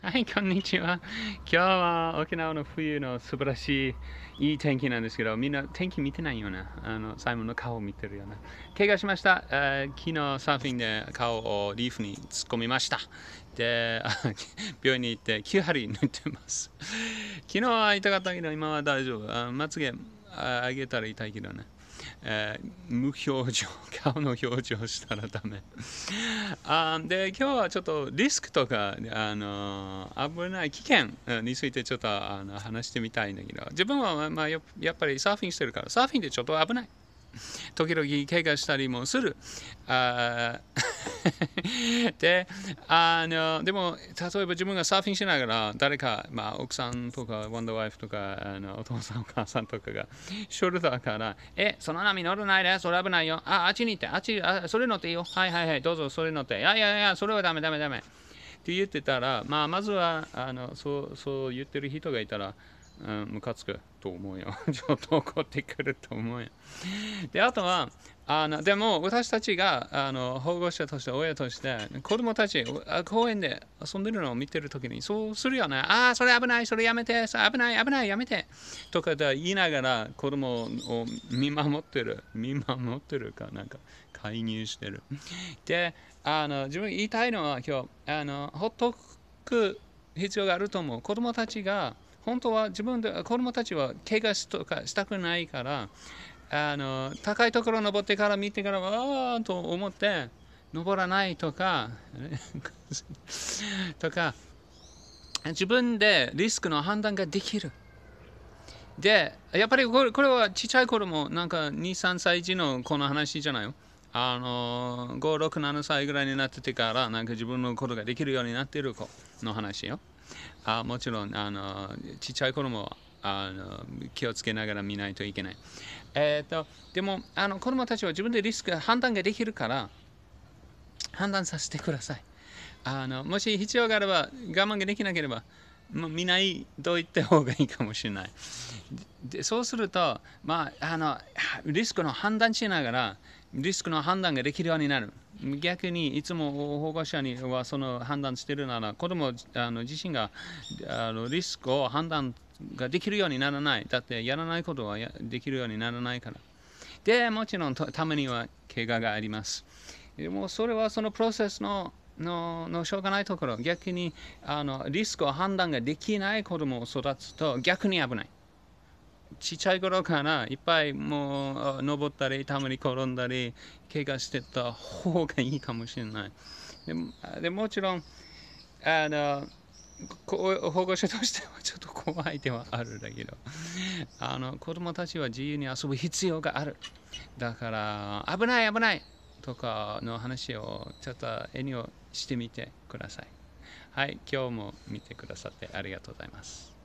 はい、こんにちは。今日は沖縄の冬の素晴らしいいい天気なんですけど、みんな天気見てないような、あのサイモンの顔を見てるような。怪我しました。え昨日サーフィンで顔をリーフに突っ込みました。で、病院に行って9針塗ってます。昨日は痛かったけど、今は大丈夫。あまつげ上げたら痛いけどね。えー、無表情、顔の表情したらダメ。あで、今日はちょっとリスクとか、あの危ない危険についてちょっとあの話してみたいんだけど、自分は、まあ、やっぱりサーフィンしてるから、サーフィンでちょっと危ない。時々怪我したりもする。あ で、あの、でも、例えば自分がサーフィンしながら、誰か、まあ、奥さんとか、ワンダーワイフとか、あのお父さん、お母さんとかが、ショルダーから、え、その波乗るないで、それ危ないよ。あ、あっちに行って、あっち、あそれ乗っていいよ。はいはいはい、どうぞ、それ乗って。いやいやいや、それはダメダメダメ。って言ってたら、まあ、まずは、あの、そう、そう言ってる人がいたら、うん、つくと思うよ。ちょっと怒ってくると思うよ。で、あとは、あのでも私たちがあの保護者として親として子供たち公園で遊んでるのを見てるときにそうするよねああそれ危ないそれやめて危ない危ないやめてとか言いながら子供を見守ってる見守ってるかなんか介入してるであの自分言いたいのは今日あのほっとく必要があると思う子供たちが本当は自分で子供たちは怪我とかしたくないからあの高いところ登ってから見てからわあと思って登らないとか とか自分でリスクの判断ができる。でやっぱりこれこれはちっちゃい頃もなんか23歳児のこの話じゃないよ。あの567歳ぐらいになっててからなんか自分のことができるようになっている子の話よ。あもちろんあのちっちゃい頃もあの気をつけながら見ないといけない。えーと、でもあの子どもたちは自分でリスク判断ができるから判断させてください。あのもし必要があれば我慢ができなければもう見ないといった方がいいかもしれない。でそうすると、まあ、あのリスクの判断しながらリスクの判断ができるようになる。逆にいつも保護者にはその判断しているなら子供あの自身があのリスクを判断ができるようにならない。だってやらないことはできるようにならないから。で、もちろんためには怪我があります。でもそれはそのプロセスのののしょうがないところ逆にあのリスクを判断ができない子供を育つと逆に危ない。ちっちゃい頃からいっぱいもう登ったりたまに転んだり怪我してた方がいいかもしれないででもちろんあの保護者としてはちょっと怖いではあるんだけどあの子供たちは自由に遊ぶ必要があるだから危ない危ないとかの話をちょっと絵慮してみてくださいはい今日も見てくださってありがとうございます